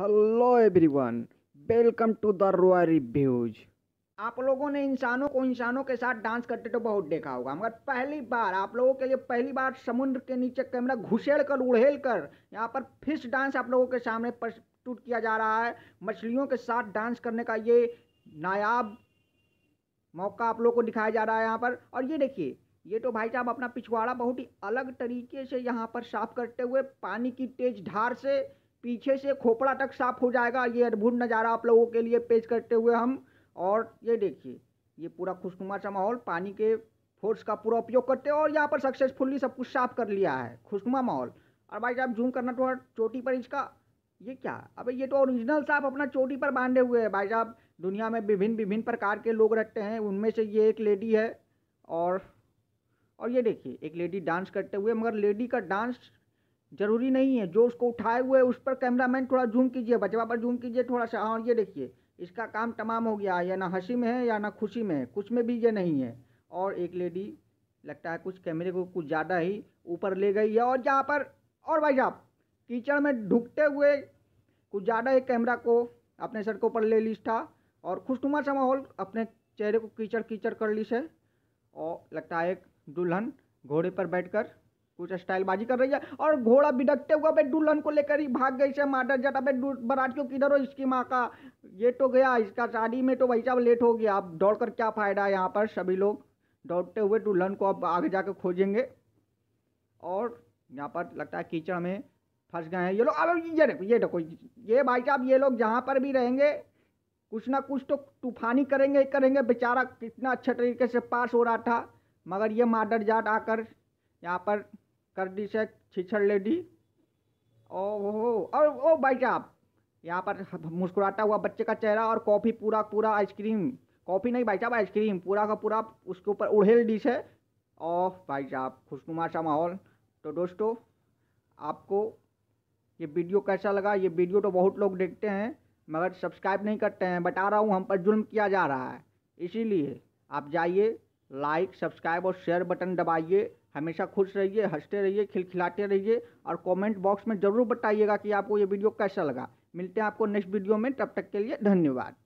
hello everyone welcome to the Roy reviews आप लोगों ने इंसानों को इंसानों के साथ डांस करते तो बहुत देखा होगा मगर पहली बार आप लोगों के लिए पहली बार समुद्र के नीचे कैमरा घुसेड़ कर उड़ेल कर यहाँ पर फिश डांस आप लोगों के सामने प्रस्तुत किया जा रहा है मछलियों के साथ डांस करने का ये नायाब मौका आप लोगों को दिखाया जा रहा है यहाँ पर और ये देखिए ये तो भाई साहब अपना पिछवाड़ा बहुत ही अलग तरीके से यहाँ पर साफ करते हुए पानी की तेज धार से पीछे से खोपड़ा तक साफ हो जाएगा ये अद्भुत नज़ारा आप लोगों के लिए पेश करते हुए हम और ये देखिए ये पूरा खुशनुमा सा माहौल पानी के फोर्स का पूरा उपयोग करते हैं और यहाँ पर सक्सेसफुली सब कुछ साफ कर लिया है खुशनुमा माहौल और भाई साहब जूम करना थोड़ा चोटी पर इसका ये क्या अब ये तो ओरिजिनल साहब अपना चोटी पर बांधे हुए हैं भाई साहब दुनिया में विभिन्न विभिन्न प्रकार के लोग रहते हैं उनमें से ये एक लेडी है और और ये देखिए एक लेडी डांस करते हुए मगर लेडी का डांस ज़रूरी नहीं है जो उसको उठाए हुए उस पर कैमरामैन थोड़ा जूम कीजिए बचवा पर जूम कीजिए थोड़ा सा और हाँ, ये देखिए इसका काम तमाम हो गया या ना हंसी में है या ना खुशी में है कुछ में भी ये नहीं है और एक लेडी लगता है कुछ कैमरे को कुछ ज़्यादा ही ऊपर ले गई है और जहाँ पर और भाई साहब कीचड़ में ढुकते हुए कुछ ज़्यादा ही कैमरा को अपने सर के ऊपर ले ली था और खुशनुमा सा माहौल अपने चेहरे को कीचड़ कीचड़ कर ली से और लगता है एक दुल्हन घोड़े पर बैठकर कुछ स्टाइलबाजी कर रही है और घोड़ा बिदकते हुए पे दुल्हन को लेकर ही भाग गई से माडर जटा पे बरातियों किधर हो इसकी माँ का ये तो गया इसका शादी में तो वैसा लेट हो गया अब दौड़ कर क्या फ़ायदा है यहाँ पर सभी लोग दौड़ते हुए दुल्हन को अब आगे जाकर खोजेंगे और यहाँ पर लगता है कीचड़ में फंस गए हैं ये लोग अब ये देखो ये देखो ये भाई साहब ये लोग जहाँ पर भी रहेंगे कुछ ना कुछ तो तूफानी करेंगे करेंगे बेचारा कितना अच्छे तरीके से पास हो रहा था मगर ये माडर जाट आकर यहाँ पर से छिछड़ लेडी ओहो और ओ भाई साहब यहाँ पर मुस्कुराता हुआ बच्चे का चेहरा और कॉफ़ी पूरा पूरा आइसक्रीम कॉफ़ी नहीं भाई साहब आइसक्रीम पूरा का पूरा उसके ऊपर उड़ेल डिश है और भाई साहब खुशनुमा सा माहौल तो दोस्तों आपको ये वीडियो कैसा लगा ये वीडियो तो बहुत लोग देखते हैं मगर सब्सक्राइब नहीं करते हैं बता रहा हूँ हम पर जुल्म किया जा रहा है इसीलिए आप जाइए लाइक सब्सक्राइब और शेयर बटन दबाइए हमेशा खुश रहिए हंसते रहिए खिलखिलाते रहिए और कमेंट बॉक्स में ज़रूर बताइएगा कि आपको ये वीडियो कैसा लगा मिलते हैं आपको नेक्स्ट वीडियो में तब तक के लिए धन्यवाद